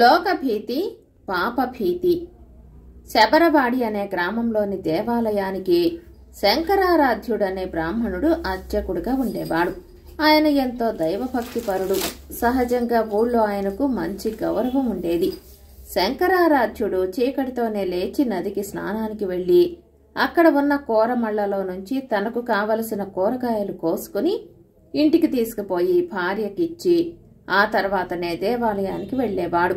లోకభీతి పాపభీతి శబరవాడి అనే గ్రామంలోని దేవాలయానికి శంకరారాధ్యుడనే బ్రాహ్మణుడు అర్చకుడుగా ఉండేవాడు ఆయన ఎంతో దైవభక్తి పరుడు సహజంగా ఊళ్ళో ఆయనకు మంచి గౌరవం ఉండేది శంకరారాధ్యుడు చీకటితోనే లేచి నదికి స్నానానికి వెళ్ళి అక్కడ ఉన్న కూరమళ్లలో నుంచి తనకు కావలసిన కూరగాయలు కోసుకుని ఇంటికి తీసుకుపోయి భార్యకిచ్చి ఆ తర్వాతనే దేవాలయానికి వెళ్లేవాడు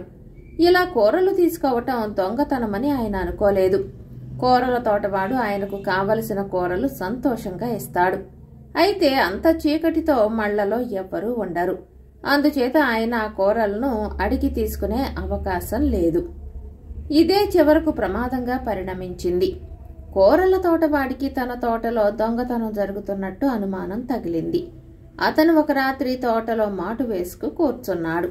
ఇలా కూరలు తీసుకోవటం దొంగతనమని ఆయన అనుకోలేదు కూరల తోటవాడు ఆయనకు కావలసిన కూరలు సంతోషంగా ఇస్తాడు అయితే అంత చీకటితో మళ్లలో ఎవ్వరూ ఉండరు అందుచేత ఆయన ఆ కూరలను అడిగి తీసుకునే అవకాశం లేదు ఇదే చివరకు ప్రమాదంగా పరిణమించింది కూరల తోటవాడికి తన తోటలో దొంగతనం జరుగుతున్నట్టు అనుమానం తగిలింది అతను ఒక రాత్రి తోటలో మాటు వేసుకు కూర్చున్నాడు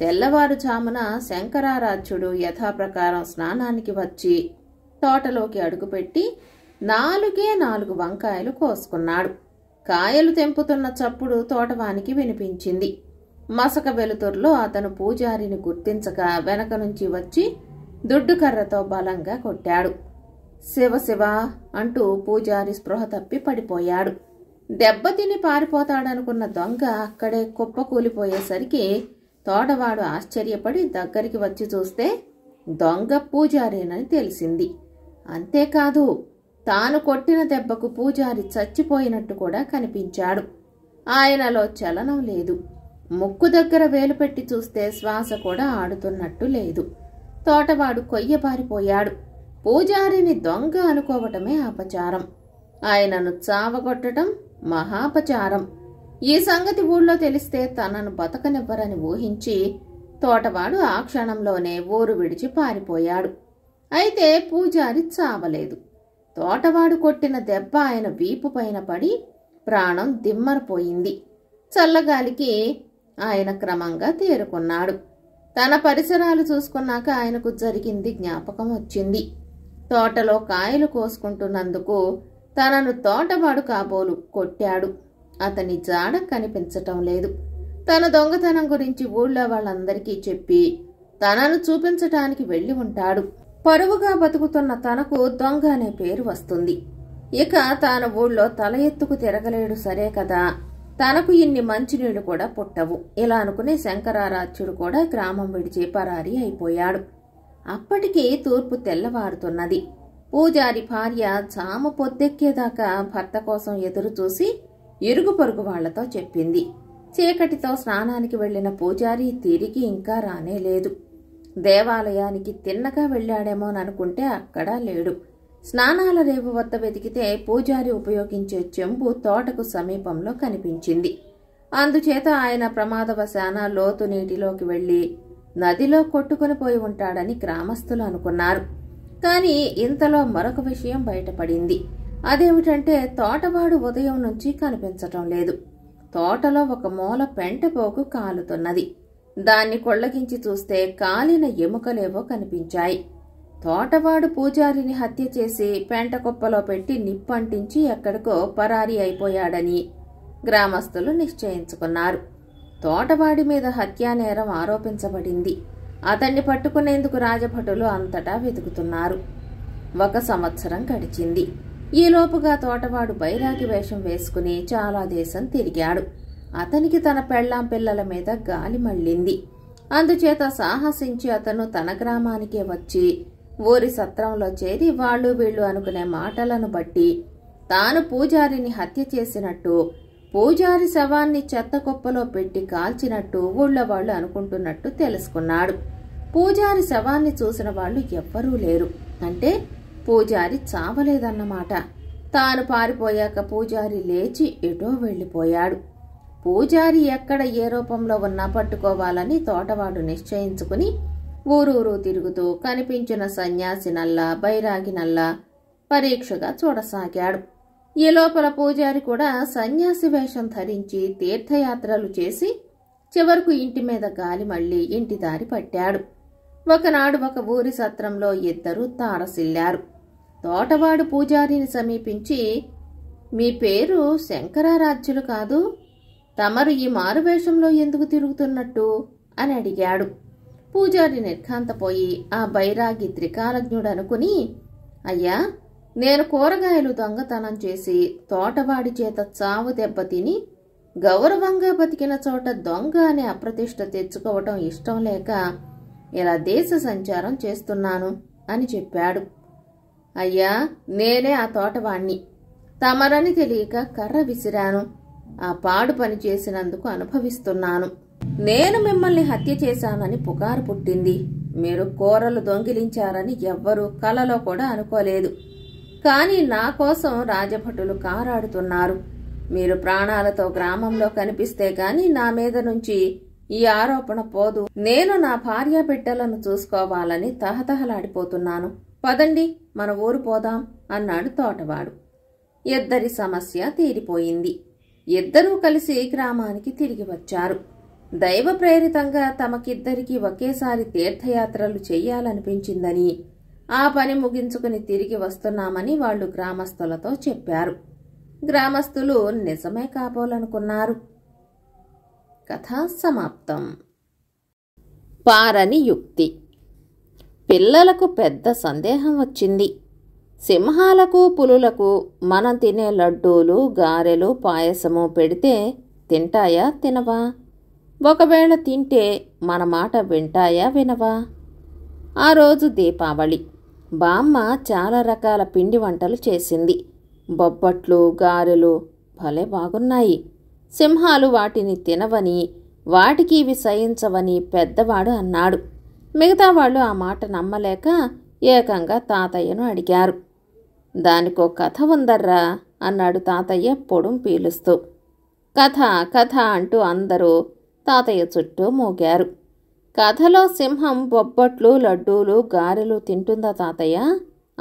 తెల్లవారుజామున శంకరారాధ్యుడు యథాప్రకారం స్నానానికి వచ్చి తోటలోకి అడుగుపెట్టి నాలుగే నాలుగు వంకాయలు కోసుకున్నాడు కాయలు తెంపుతున్న చప్పుడు తోటవానికి వినిపించింది మసక వెలుతురులో అతను పూజారిని గుర్తించగా వెనక నుంచి వచ్చి దుడ్డుకర్రతో బలంగా కొట్టాడు శివ శివ అంటూ పూజారి స్పృహ తప్పి పడిపోయాడు దెబ్బతిని పారిపోతాడనుకున్న దొంగ అక్కడే కుప్పకూలిపోయేసరికి తోడవాడు ఆశ్చర్యపడి దగ్గరికి వచ్చి చూస్తే దొంగ పూజారేనని తెలిసింది అంతేకాదు తాను కొట్టిన దెబ్బకు పూజారి చచ్చిపోయినట్టు కూడా కనిపించాడు ఆయనలో చలనం లేదు ముక్కు దగ్గర వేలు పెట్టి చూస్తే శ్వాస కూడా ఆడుతున్నట్టు లేదు తోటవాడు కొయ్యబారిపోయాడు పూజారిని దొంగ అనుకోవటమే అపచారం ఆయనను చావగొట్టడం మహాపచారం ఈ సంగతి ఊళ్ళో తెలిస్తే తనను బతకనివ్వరని ఊహించి తోటవాడు ఆ క్షణంలోనే ఊరు విడిచి పారిపోయాడు అయితే పూజారి చావలేదు తోటవాడు కొట్టిన దెబ్బ ఆయన వీపు పైన పడి ప్రాణం దిమ్మరపోయింది చల్లగాలికి ఆయన క్రమంగా తేరుకున్నాడు తన పరిసరాలు చూసుకున్నాక ఆయనకు జరిగింది జ్ఞాపకం వచ్చింది తోటలో కాయలు కోసుకుంటున్నందుకు తనను తోటవాడు కాబోలు కొట్టాడు అతని జాడ కనిపించటం లేదు తన దొంగతనం గురించి ఊళ్ళో వాళ్ళందరికీ చెప్పి తనను చూపించటానికి వెళ్ళి ఉంటాడు పరువుగా బతుకుతున్న తనకు దొంగ అనే పేరు వస్తుంది ఇక తాను ఊళ్ళో తల ఎత్తుకు తిరగలేడు సరే కదా తనకు ఇన్ని మంచినీళ్లు కూడా పుట్టవు ఇలా అనుకునే శంకరారాధ్యుడు కూడా గ్రామం విడిచి పరారి అయిపోయాడు అప్పటికీ తూర్పు తెల్లవారుతున్నది పూజారి భార్య జామ పొద్దెక్కేదాకా భర్త కోసం ఎదురుచూసి ఇరుగు పొరుగు వాళ్లతో చెప్పింది చీకటితో స్నానానికి వెళ్లిన పూజారి తిరిగి ఇంకా రానే లేదు దేవాలయానికి తిన్నగా వెళ్ళాడేమోననుకుంటే అక్కడా లేడు స్నానాల రేపు వద్ద వెతికితే పూజారి ఉపయోగించే చెంబు తోటకు సమీపంలో కనిపించింది అందుచేత ఆయన ప్రమాదవశాన లోతు నీటిలోకి వెళ్లి నదిలో కొట్టుకుని పోయి ఉంటాడని గ్రామస్తులు అనుకున్నారు కానీ ఇంతలో మరొక విషయం బయటపడింది అదేమిటంటే తోటవాడు ఉదయం నుంచి కనిపించటం లేదు తోటలో ఒక మూల పెంటపోకు కాలుతున్నది దాన్ని కొళ్ళగించి చూస్తే కాలిన ఎముకలేవో కనిపించాయి తోటవాడు పూజారిని హత్య చేసి పెంట కుప్పలో పెట్టి నిప్పంటించి ఎక్కడికో పరారీ అయిపోయాడని గ్రామస్తులు నిశ్చయించుకున్నారు తోటవాడి మీద హత్యానేరం ఆరోపించబడింది అతన్ని పట్టుకునేందుకు రాజభటులు అంతటా వెతుకుతున్నారు ఒక సంవత్సరం గడిచింది ఈలోపుగా తోటవాడు బైరాగి వేషం వేసుకుని చాలా దేశం తిరిగాడు అతనికి తన పెళ్ళాం పిల్లల మీద గాలి మళ్ళింది అందుచేత సాహసించి అతను తన గ్రామానికే వచ్చి ఊరి సత్రంలో చేరి వాళ్ళు వీళ్ళు అనుకునే మాటలను బట్టి తాను పూజారిని హత్య చేసినట్టు పూజారి శవాన్ని చెత్త కుప్పలో పెట్టి కాల్చినట్టు వాళ్ళు అనుకుంటున్నట్టు తెలుసుకున్నాడు పూజారి శవాన్ని చూసిన వాళ్ళు ఎవ్వరూ లేరు అంటే పూజారి చావలేదన్నమాట తాను పారిపోయాక పూజారి లేచి ఎటో వెళ్ళిపోయాడు పూజారి ఎక్కడ ఏ రూపంలో ఉన్నా పట్టుకోవాలని తోటవాడు నిశ్చయించుకుని ఊరూరు తిరుగుతూ కనిపించిన సన్యాసి నల్లా బైరాగి నల్లా పరీక్షగా చూడసాగాడు ఈ లోపల పూజారి కూడా సన్యాసి వేషం ధరించి తీర్థయాత్రలు చేసి చివరకు ఇంటి మీద గాలి మళ్ళీ ఇంటి దారి పట్టాడు ఒకనాడు ఒక ఊరి సత్రంలో ఇద్దరు తారసిల్లారు తోటవాడు పూజారిని సమీపించి మీ పేరు శంకరారాధ్యులు కాదు తమరు ఈ మారువేషంలో ఎందుకు తిరుగుతున్నట్టు అని అడిగాడు పూజారి నిర్ఘాంతపోయి ఆ బైరాగి త్రికాలజ్ఞుడనుకుని అయ్యా నేను కూరగాయలు దొంగతనం చేసి తోటవాడి చేత చావు దెబ్బతిని గౌరవంగా బతికిన చోట దొంగ అనే అప్రతిష్ట తెచ్చుకోవటం ఇష్టం లేక ఇలా దేశ సంచారం చేస్తున్నాను అని చెప్పాడు అయ్యా నేనే ఆ తోటవాణ్ణి తమరని తెలియక కర్ర విసిరాను ఆ పాడు పని చేసినందుకు అనుభవిస్తున్నాను నేను మిమ్మల్ని హత్య చేశానని పుకారు పుట్టింది మీరు కూరలు దొంగిలించారని ఎవ్వరూ కలలో కూడా అనుకోలేదు కానీ నా కోసం రాజభటులు కారాడుతున్నారు మీరు ప్రాణాలతో గ్రామంలో కనిపిస్తే గాని నా మీద నుంచి ఈ ఆరోపణ పోదు నేను నా భార్య బిడ్డలను చూసుకోవాలని తహతహలాడిపోతున్నాను పదండి మన ఊరు పోదాం అన్నాడు తోటవాడు ఇద్దరి సమస్య తీరిపోయింది ఇద్దరూ కలిసి గ్రామానికి తిరిగి వచ్చారు దైవ ప్రేరితంగా తమకిద్దరికీ ఒకేసారి తీర్థయాత్రలు చెయ్యాలనిపించిందని ఆ పని ముగించుకుని తిరిగి వస్తున్నామని వాళ్ళు గ్రామస్తులతో చెప్పారు గ్రామస్తులు నిజమే కాబోలనుకున్నారు కథ సమాప్తం పారని యుక్తి పిల్లలకు పెద్ద సందేహం వచ్చింది సింహాలకు పులులకు మనం తినే లడ్డూలు గారెలు పాయసము పెడితే తింటాయా తినవా ఒకవేళ తింటే మన మాట వింటాయా వినవా ఆ రోజు దీపావళి బామ్మ చాలా రకాల పిండి వంటలు చేసింది బొబ్బట్లు గారెలు భలే బాగున్నాయి సింహాలు వాటిని తినవని వాటికి ఇవి సహించవని పెద్దవాడు అన్నాడు మిగతా వాళ్ళు ఆ మాట నమ్మలేక ఏకంగా తాతయ్యను అడిగారు దానికో కథ ఉందర్రా అన్నాడు తాతయ్య పొడుం పీలుస్తూ కథ కథ అంటూ అందరూ తాతయ్య చుట్టూ మోగారు కథలో సింహం బొబ్బట్లు లడ్డూలు గారెలు తింటుందా తాతయ్య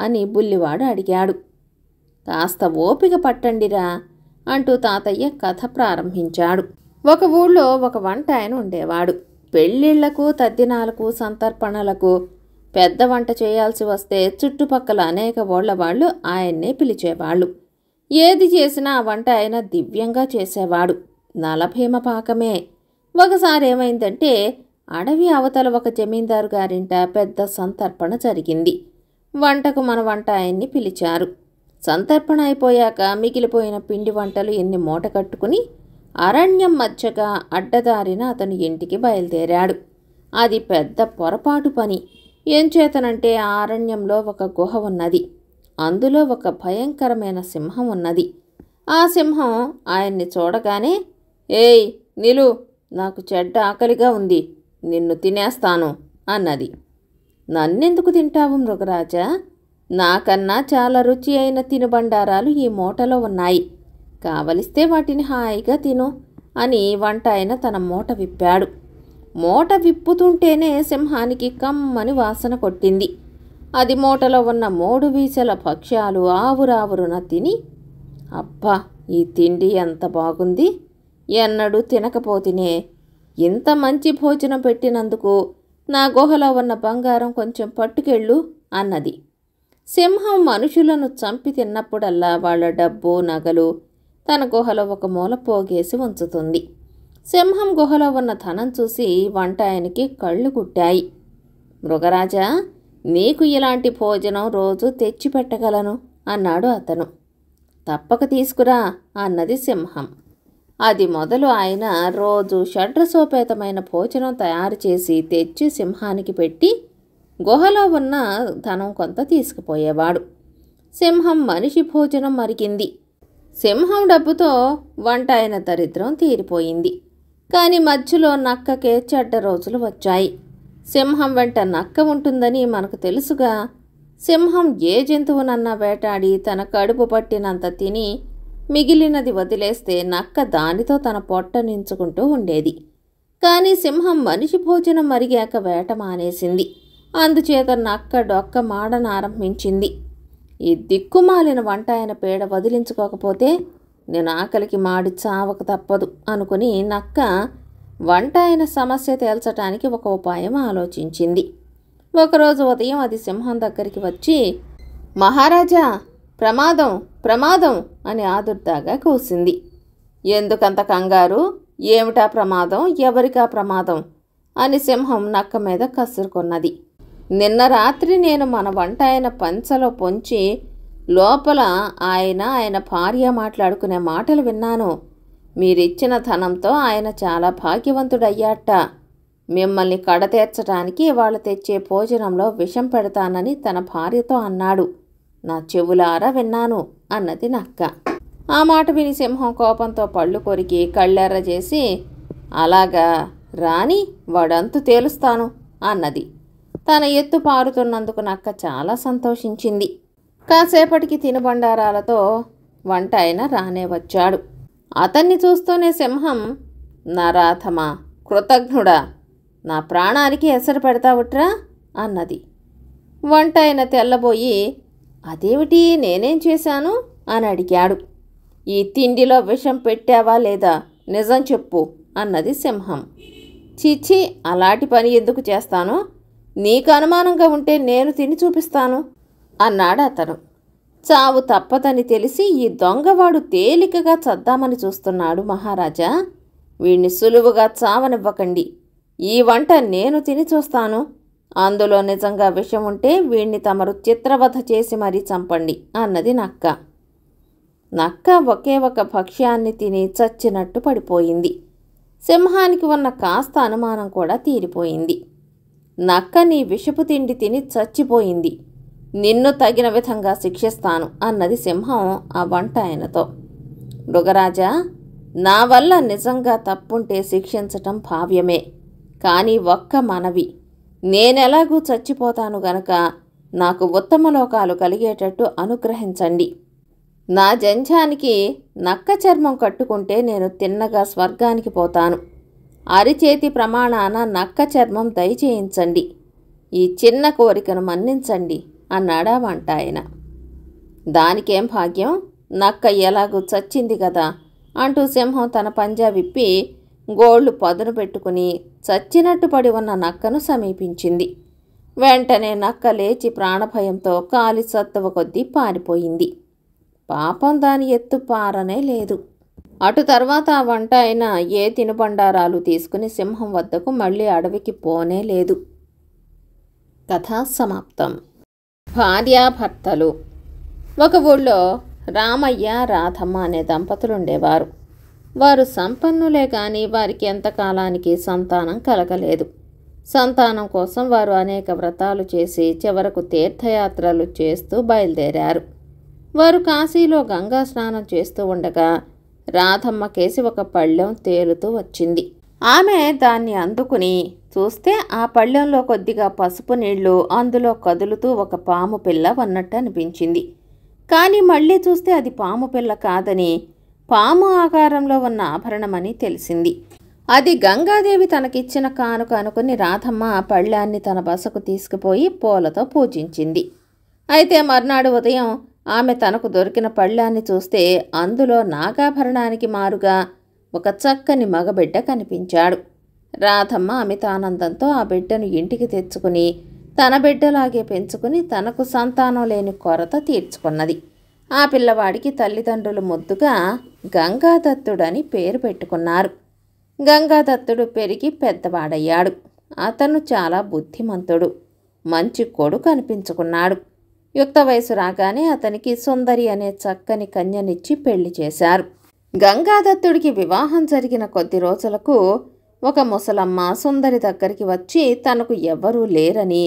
అని బుల్లివాడు అడిగాడు కాస్త ఓపిక పట్టండిరా అంటూ తాతయ్య కథ ప్రారంభించాడు ఒక ఊళ్ళో ఒక వంట ఆయన ఉండేవాడు పెళ్ళిళ్లకు తద్దినాలకు సంతర్పణలకు పెద్ద వంట చేయాల్సి వస్తే చుట్టుపక్కల అనేక ఓళ్ల వాళ్ళు ఆయన్నే పిలిచేవాళ్ళు ఏది చేసినా ఆ వంట ఆయన దివ్యంగా చేసేవాడు నలభీమ పాకమే ఒకసారి ఏమైందంటే అడవి అవతల ఒక జమీందారు గారింట పెద్ద సంతర్పణ జరిగింది వంటకు మన వంట ఆయన్ని పిలిచారు సంతర్పణ అయిపోయాక మిగిలిపోయిన పిండి వంటలు ఎన్ని మూట కట్టుకుని అరణ్యం మధ్యగా అడ్డదారిన అతను ఇంటికి బయలుదేరాడు అది పెద్ద పొరపాటు పని ఎంచేతనంటే ఆ అరణ్యంలో ఒక గుహ ఉన్నది అందులో ఒక భయంకరమైన సింహం ఉన్నది ఆ సింహం ఆయన్ని చూడగానే ఏయ్ నిలు నాకు చెడ్డ ఆకలిగా ఉంది నిన్ను తినేస్తాను అన్నది నన్నెందుకు తింటావు మృగరాజా నాకన్నా చాలా రుచి అయిన తినుబండారాలు ఈ మూటలో ఉన్నాయి కావలిస్తే వాటిని హాయిగా తిను అని వంట ఆయన తన మూట విప్పాడు మూట విప్పుతుంటేనే సింహానికి కమ్మని వాసన కొట్టింది అది మూటలో ఉన్న మూడు వీసల పక్షాలు ఆవురావురున తిని అబ్బా ఈ తిండి ఎంత బాగుంది ఎన్నడూ తినకపోతేనే ఇంత మంచి భోజనం పెట్టినందుకు నా గుహలో ఉన్న బంగారం కొంచెం పట్టుకెళ్ళు అన్నది సింహం మనుషులను చంపి తిన్నప్పుడల్లా వాళ్ళ డబ్బు నగలు తన గుహలో ఒక మూల పోగేసి ఉంచుతుంది సింహం గుహలో ఉన్న ధనం చూసి వంట ఆయనకి కళ్ళు కుట్టాయి మృగరాజా నీకు ఇలాంటి భోజనం రోజు తెచ్చిపెట్టగలను అన్నాడు అతను తప్పక తీసుకురా అన్నది సింహం అది మొదలు ఆయన రోజు షడ్రసోపేతమైన భోజనం తయారు చేసి తెచ్చి సింహానికి పెట్టి గుహలో ఉన్న ధనం కొంత తీసుకుపోయేవాడు సింహం మనిషి భోజనం మరికింది సింహం డబ్బుతో వంట అయిన దరిద్రం తీరిపోయింది కానీ మధ్యలో నక్కకే చెడ్డ రోజులు వచ్చాయి సింహం వెంట నక్క ఉంటుందని మనకు తెలుసుగా సింహం ఏ జంతువునన్నా వేటాడి తన కడుపు పట్టినంత తిని మిగిలినది వదిలేస్తే నక్క దానితో తన పొట్ట నించుకుంటూ ఉండేది కానీ సింహం మనిషి భోజనం మరిగాక వేట మానేసింది అందుచేత నక్క డొక్క మాడనారంభించింది ఈ దిక్కుమాలిన వంట ఆయన పేడ వదిలించుకోకపోతే నేను ఆకలికి మాడి చావక తప్పదు అనుకుని నక్క వంట ఆయన సమస్య తేల్చటానికి ఒక ఉపాయం ఆలోచించింది ఒకరోజు ఉదయం అది సింహం దగ్గరికి వచ్చి మహారాజా ప్రమాదం ప్రమాదం అని ఆదుర్దాగా కూసింది ఎందుకంత కంగారు ఏమిటా ప్రమాదం ఎవరికా ప్రమాదం అని సింహం నక్క మీద కసురుకున్నది నిన్న రాత్రి నేను మన వంట ఆయన పంచలో పొంచి లోపల ఆయన ఆయన భార్య మాట్లాడుకునే మాటలు విన్నాను మీరిచ్చిన ధనంతో ఆయన చాలా భాగ్యవంతుడయ్యాట మిమ్మల్ని కడతీర్చడానికి వాళ్ళు తెచ్చే భోజనంలో విషం పెడతానని తన భార్యతో అన్నాడు నా చెవులారా విన్నాను అన్నది నక్క ఆ మాట విని సింహం కోపంతో పళ్ళు కొరికి కళ్ళెర్ర చేసి అలాగా రాని వాడంతు తేలుస్తాను అన్నది తన ఎత్తు పారుతున్నందుకు నక్క చాలా సంతోషించింది కాసేపటికి తినుబండారాలతో వంట అయిన రానే వచ్చాడు అతన్ని చూస్తూనే సింహం నరాథమా కృతజ్ఞుడా నా ప్రాణానికి ఎసరు పెడతావుట్రా అన్నది వంట అయిన తెల్లబోయి అదేమిటి నేనేం చేశాను అని అడిగాడు ఈ తిండిలో విషం పెట్టావా లేదా నిజం చెప్పు అన్నది సింహం చిచ్చి అలాంటి పని ఎందుకు చేస్తాను నీకు అనుమానంగా ఉంటే నేను తిని చూపిస్తాను అన్నాడు అతను చావు తప్పదని తెలిసి ఈ దొంగవాడు తేలికగా చద్దామని చూస్తున్నాడు మహారాజా వీణ్ణి సులువుగా చావనివ్వకండి ఈ వంట నేను తిని చూస్తాను అందులో నిజంగా విషం ఉంటే వీణ్ణి తమరు చిత్రవధ చేసి మరీ చంపండి అన్నది నక్క నక్క ఒకే ఒక భక్ష్యాన్ని తిని చచ్చినట్టు పడిపోయింది సింహానికి ఉన్న కాస్త అనుమానం కూడా తీరిపోయింది నక్క నీ విషపు తిండి తిని చచ్చిపోయింది నిన్ను తగిన విధంగా శిక్షిస్తాను అన్నది సింహం ఆ వంట ఆయనతో మృగరాజా నా వల్ల నిజంగా తప్పుంటే శిక్షించటం భావ్యమే కానీ ఒక్క మనవి నేనెలాగూ చచ్చిపోతాను గనక నాకు ఉత్తమ లోకాలు కలిగేటట్టు అనుగ్రహించండి నా జంజానికి నక్క చర్మం కట్టుకుంటే నేను తిన్నగా స్వర్గానికి పోతాను అరిచేతి ప్రమాణాన నక్క చర్మం దయచేయించండి ఈ చిన్న కోరికను మన్నించండి అన్నాడా వంట ఆయన దానికేం భాగ్యం నక్క ఎలాగూ చచ్చింది కదా అంటూ సింహం తన పంజా విప్పి గోళ్లు పదును పెట్టుకుని చచ్చినట్టు పడి ఉన్న నక్కను సమీపించింది వెంటనే నక్క లేచి ప్రాణభయంతో కాలి సత్తువ కొద్దీ పారిపోయింది పాపం దాని ఎత్తు పారనే లేదు అటు తర్వాత ఆ వంట అయినా ఏ తినుబండారాలు తీసుకుని సింహం వద్దకు మళ్ళీ అడవికి పోనే లేదు కథ సమాప్తం భార్యాభర్తలు ఒక ఊళ్ళో రామయ్య రాధమ్మ అనే దంపతులు ఉండేవారు వారు సంపన్నులే కానీ వారికి ఎంతకాలానికి సంతానం కలగలేదు సంతానం కోసం వారు అనేక వ్రతాలు చేసి చివరకు తీర్థయాత్రలు చేస్తూ బయలుదేరారు వారు కాశీలో గంగా స్నానం చేస్తూ ఉండగా రాధమ్మ కేసి ఒక పళ్ళెం తేలుతూ వచ్చింది ఆమె దాన్ని అందుకుని చూస్తే ఆ పళ్ళెంలో కొద్దిగా పసుపు నీళ్లు అందులో కదులుతూ ఒక పాము పిల్ల ఉన్నట్టు అనిపించింది కానీ మళ్ళీ చూస్తే అది పాము పిల్ల కాదని పాము ఆకారంలో ఉన్న ఆభరణమని తెలిసింది అది గంగాదేవి తనకిచ్చిన కానుక అనుకుని రాధమ్మ ఆ పళ్ళాన్ని తన బసకు తీసుకుపోయి పూలతో పూజించింది అయితే మర్నాడు ఉదయం ఆమె తనకు దొరికిన పళ్ళాన్ని చూస్తే అందులో నాగాభరణానికి మారుగా ఒక చక్కని మగబిడ్డ కనిపించాడు రాధమ్మ అమితానందంతో ఆ బిడ్డను ఇంటికి తెచ్చుకుని తన బిడ్డలాగే పెంచుకుని తనకు సంతానం లేని కొరత తీర్చుకున్నది ఆ పిల్లవాడికి తల్లిదండ్రులు ముద్దుగా గంగాదత్తుడని పేరు పెట్టుకున్నారు గంగాదత్తుడు పెరిగి పెద్దవాడయ్యాడు అతను చాలా బుద్ధిమంతుడు మంచి కొడుకు అనిపించుకున్నాడు యుక్త వయసు రాగానే అతనికి సుందరి అనే చక్కని కన్యనిచ్చి పెళ్లి చేశారు గంగాదత్తుడికి వివాహం జరిగిన కొద్ది రోజులకు ఒక ముసలమ్మ సుందరి దగ్గరికి వచ్చి తనకు ఎవ్వరూ లేరని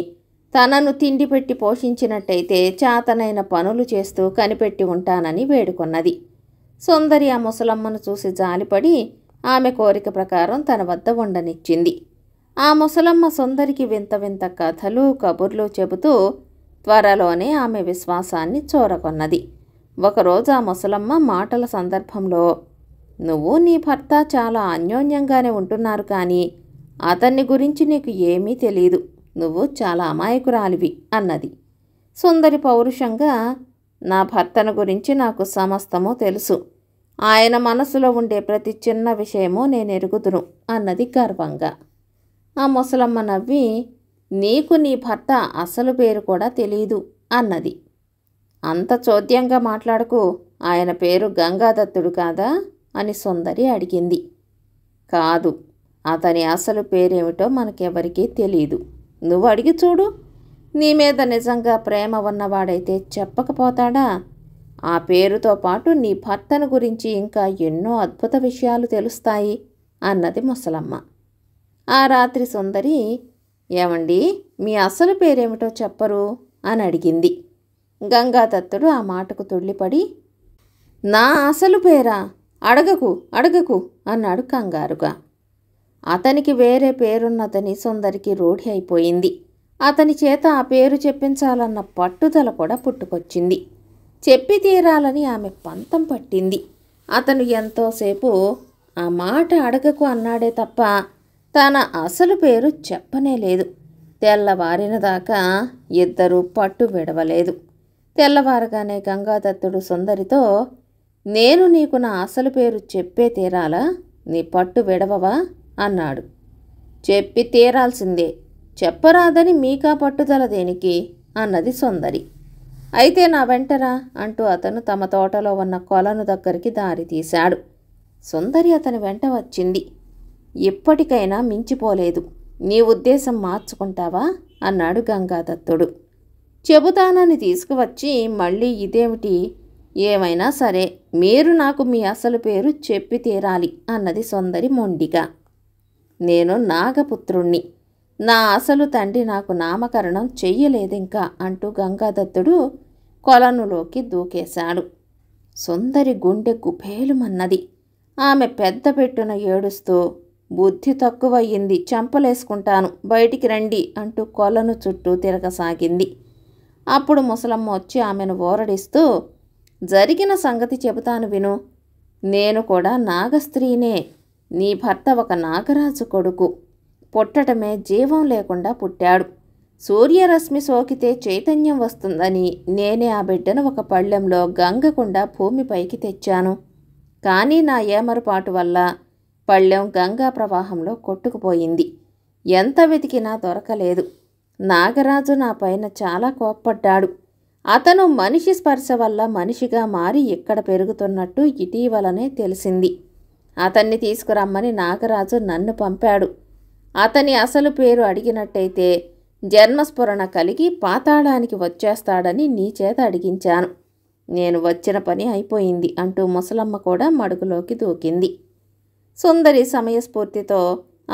తనను తిండి పెట్టి పోషించినట్టయితే చాతనైన పనులు చేస్తూ కనిపెట్టి ఉంటానని వేడుకొన్నది సుందరి ఆ ముసలమ్మను చూసి జాలిపడి ఆమె కోరిక ప్రకారం తన వద్ద ఉండనిచ్చింది ఆ ముసలమ్మ సుందరికి వింత వింత కథలు కబుర్లు చెబుతూ త్వరలోనే ఆమె విశ్వాసాన్ని చూరకొన్నది ఒకరోజు ఆ ముసలమ్మ మాటల సందర్భంలో నువ్వు నీ భర్త చాలా అన్యోన్యంగానే ఉంటున్నారు కానీ అతన్ని గురించి నీకు ఏమీ తెలియదు నువ్వు చాలా అమాయకురాలివి అన్నది సుందరి పౌరుషంగా నా భర్తను గురించి నాకు సమస్తము తెలుసు ఆయన మనసులో ఉండే ప్రతి చిన్న విషయము నేను ఎరుగుదును అన్నది గర్వంగా ఆ ముసలమ్మ నవ్వి నీకు నీ భర్త అసలు పేరు కూడా తెలియదు అన్నది అంత చోద్యంగా మాట్లాడుకు ఆయన పేరు గంగాదత్తుడు కాదా అని సుందరి అడిగింది కాదు అతని అసలు పేరేమిటో మనకెవరికీ తెలియదు నువ్వు అడిగి చూడు నీ మీద నిజంగా ప్రేమ ఉన్నవాడైతే చెప్పకపోతాడా ఆ పేరుతో పాటు నీ భర్తను గురించి ఇంకా ఎన్నో అద్భుత విషయాలు తెలుస్తాయి అన్నది ముసలమ్మ ఆ రాత్రి సుందరి ఏమండి మీ అసలు పేరేమిటో చెప్పరు అని అడిగింది గంగాదత్తుడు ఆ మాటకు తుళ్ళిపడి నా అసలు పేరా అడగకు అడగకు అన్నాడు కంగారుగా అతనికి వేరే పేరున్నదని సుందరికి రూఢి అయిపోయింది అతని చేత ఆ పేరు చెప్పించాలన్న పట్టుదల కూడా పుట్టుకొచ్చింది చెప్పి తీరాలని ఆమె పంతం పట్టింది అతను ఎంతోసేపు ఆ మాట అడగకు అన్నాడే తప్ప తన అసలు పేరు చెప్పనే లేదు తెల్లవారిన దాకా ఇద్దరూ పట్టు విడవలేదు తెల్లవారగానే గంగాదత్తుడు సుందరితో నేను నీకు నా అసలు పేరు చెప్పే తీరాలా నీ పట్టు విడవవా అన్నాడు చెప్పి తీరాల్సిందే చెప్పరాదని మీకా పట్టుదల దేనికి అన్నది సుందరి అయితే నా వెంటరా అంటూ అతను తమ తోటలో ఉన్న కొలను దగ్గరికి దారి తీశాడు సుందరి అతని వెంట వచ్చింది ఇప్పటికైనా మించిపోలేదు నీ ఉద్దేశం మార్చుకుంటావా అన్నాడు గంగాదత్తుడు చెబుతానని తీసుకువచ్చి మళ్ళీ ఇదేమిటి ఏమైనా సరే మీరు నాకు మీ అసలు పేరు చెప్పి తీరాలి అన్నది సుందరి మొండిగా నేను నాగపుత్రుణ్ణి నా అసలు తండ్రి నాకు నామకరణం చెయ్యలేదింకా అంటూ గంగాదత్తుడు కొలనులోకి దూకేశాడు సుందరి గుండె గుభేలుమన్నది ఆమె పెద్ద పెట్టున ఏడుస్తూ బుద్ధి తక్కువయ్యింది చంపలేసుకుంటాను బయటికి రండి అంటూ కొలను చుట్టూ తిరగసాగింది అప్పుడు ముసలమ్మ వచ్చి ఆమెను ఓరడిస్తూ జరిగిన సంగతి చెబుతాను విను నేను కూడా నాగస్త్రీనే నీ భర్త ఒక నాగరాజు కొడుకు పుట్టటమే జీవం లేకుండా పుట్టాడు సూర్యరశ్మి సోకితే చైతన్యం వస్తుందని నేనే ఆ బిడ్డను ఒక పళ్ళెంలో గంగకుండా భూమిపైకి తెచ్చాను కానీ నా ఏమరుపాటు వల్ల పళ్ళెం గంగా ప్రవాహంలో కొట్టుకుపోయింది ఎంత వెతికినా దొరకలేదు నాగరాజు నా పైన చాలా కోప్పడ్డాడు అతను మనిషి స్పర్శ వల్ల మనిషిగా మారి ఇక్కడ పెరుగుతున్నట్టు ఇటీవలనే తెలిసింది అతన్ని తీసుకురమ్మని నాగరాజు నన్ను పంపాడు అతని అసలు పేరు అడిగినట్టయితే జన్మస్ఫురణ కలిగి పాతాళానికి వచ్చేస్తాడని నీ చేత అడిగించాను నేను వచ్చిన పని అయిపోయింది అంటూ ముసలమ్మ కూడా మడుగులోకి దూకింది సుందరి సమయస్ఫూర్తితో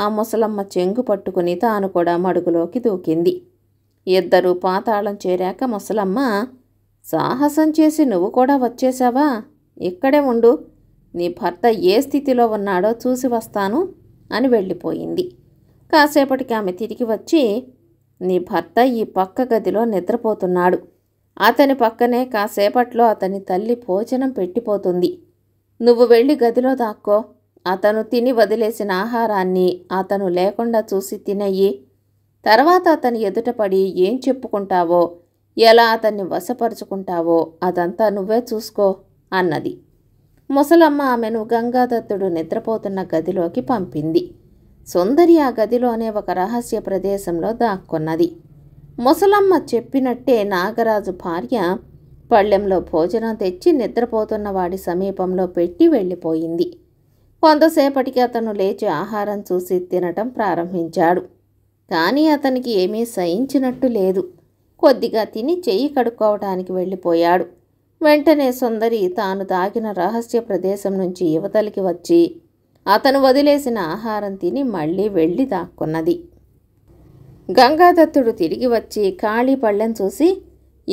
ఆ ముసలమ్మ చెంగు పట్టుకుని తాను కూడా మడుగులోకి దూకింది ఇద్దరూ పాతాళం చేరాక ముసలమ్మ సాహసం చేసి నువ్వు కూడా వచ్చేసావా ఇక్కడే ఉండు నీ భర్త ఏ స్థితిలో ఉన్నాడో చూసి వస్తాను అని వెళ్ళిపోయింది కాసేపటికి ఆమె తిరిగి వచ్చి నీ భర్త ఈ పక్క గదిలో నిద్రపోతున్నాడు అతని పక్కనే కాసేపట్లో అతని తల్లి భోజనం పెట్టిపోతుంది నువ్వు వెళ్ళి గదిలో దాక్కో అతను తిని వదిలేసిన ఆహారాన్ని అతను లేకుండా చూసి తినయ్యి తర్వాత అతని ఎదుటపడి ఏం చెప్పుకుంటావో ఎలా అతన్ని వశపరుచుకుంటావో అదంతా నువ్వే చూసుకో అన్నది ముసలమ్మ ఆమెను గంగాదత్తుడు నిద్రపోతున్న గదిలోకి పంపింది సుందరి ఆ గదిలోనే ఒక రహస్య ప్రదేశంలో దాక్కున్నది ముసలమ్మ చెప్పినట్టే నాగరాజు భార్య పళ్ళెంలో భోజనం తెచ్చి నిద్రపోతున్న వాడి సమీపంలో పెట్టి వెళ్ళిపోయింది కొంతసేపటికి అతను లేచి ఆహారం చూసి తినటం ప్రారంభించాడు కానీ అతనికి ఏమీ సహించినట్టు లేదు కొద్దిగా తిని చెయ్యి కడుక్కోవటానికి వెళ్ళిపోయాడు వెంటనే సుందరి తాను తాగిన రహస్య ప్రదేశం నుంచి యువతలికి వచ్చి అతను వదిలేసిన ఆహారం తిని మళ్ళీ వెళ్ళి దాక్కున్నది గంగాదత్తుడు తిరిగి వచ్చి ఖాళీ పళ్ళెం చూసి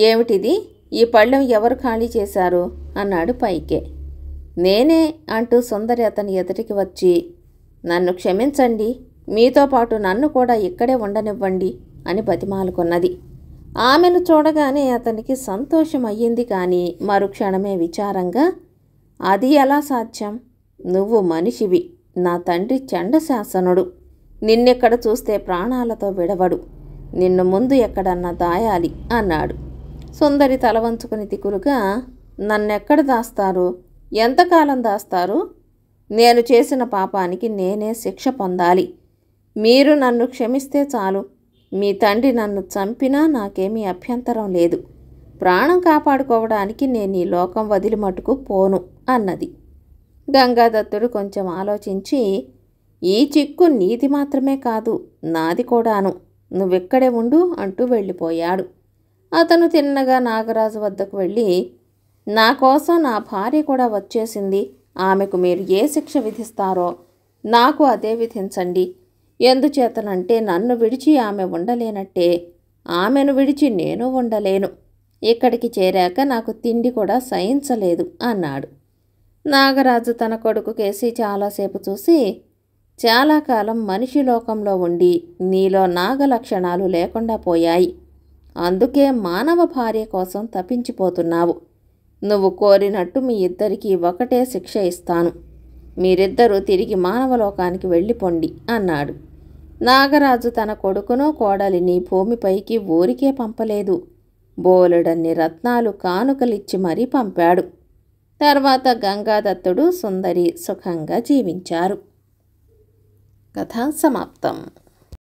ఏమిటిది ఈ పళ్ళెం ఎవరు ఖాళీ చేశారు అన్నాడు పైకే నేనే అంటూ సుందరి అతని ఎదుటికి వచ్చి నన్ను క్షమించండి మీతో పాటు నన్ను కూడా ఇక్కడే ఉండనివ్వండి అని బతిమాలుకున్నది ఆమెను చూడగానే అతనికి సంతోషం అయ్యింది కానీ మరుక్షణమే విచారంగా అది ఎలా సాధ్యం నువ్వు మనిషివి నా తండ్రి చండశాసనుడు నిన్నెక్కడ చూస్తే ప్రాణాలతో విడవడు నిన్ను ముందు ఎక్కడన్నా దాయాలి అన్నాడు సుందరి తల వంచుకుని దిగులుగా నన్నెక్కడ దాస్తారు ఎంతకాలం దాస్తారు నేను చేసిన పాపానికి నేనే శిక్ష పొందాలి మీరు నన్ను క్షమిస్తే చాలు మీ తండ్రి నన్ను చంపినా నాకేమీ అభ్యంతరం లేదు ప్రాణం కాపాడుకోవడానికి నేను ఈ లోకం వదిలి మటుకు పోను అన్నది గంగాదత్తుడు కొంచెం ఆలోచించి ఈ చిక్కు నీది మాత్రమే కాదు నాది కూడాను నువ్వెక్కడే ఉండు అంటూ వెళ్ళిపోయాడు అతను తిన్నగా నాగరాజు వద్దకు వెళ్ళి నా కోసం నా భార్య కూడా వచ్చేసింది ఆమెకు మీరు ఏ శిక్ష విధిస్తారో నాకు అదే విధించండి ఎందుచేతనంటే నన్ను విడిచి ఆమె ఉండలేనట్టే ఆమెను విడిచి నేను ఉండలేను ఇక్కడికి చేరాక నాకు తిండి కూడా సహించలేదు అన్నాడు నాగరాజు తన కొడుకు కేసి చాలాసేపు చూసి చాలా కాలం మనిషి లోకంలో ఉండి నీలో నాగ లక్షణాలు లేకుండా పోయాయి అందుకే మానవ భార్య కోసం తప్పించిపోతున్నావు నువ్వు కోరినట్టు మీ ఇద్దరికీ ఒకటే శిక్ష ఇస్తాను మీరిద్దరూ తిరిగి మానవలోకానికి వెళ్ళిపోండి అన్నాడు నాగరాజు తన కొడుకును కోడలిని భూమిపైకి ఊరికే పంపలేదు బోలెడన్ని రత్నాలు కానుకలిచ్చి మరీ పంపాడు తర్వాత గంగాదత్తుడు సుందరి సుఖంగా జీవించారు కథ సమాప్తం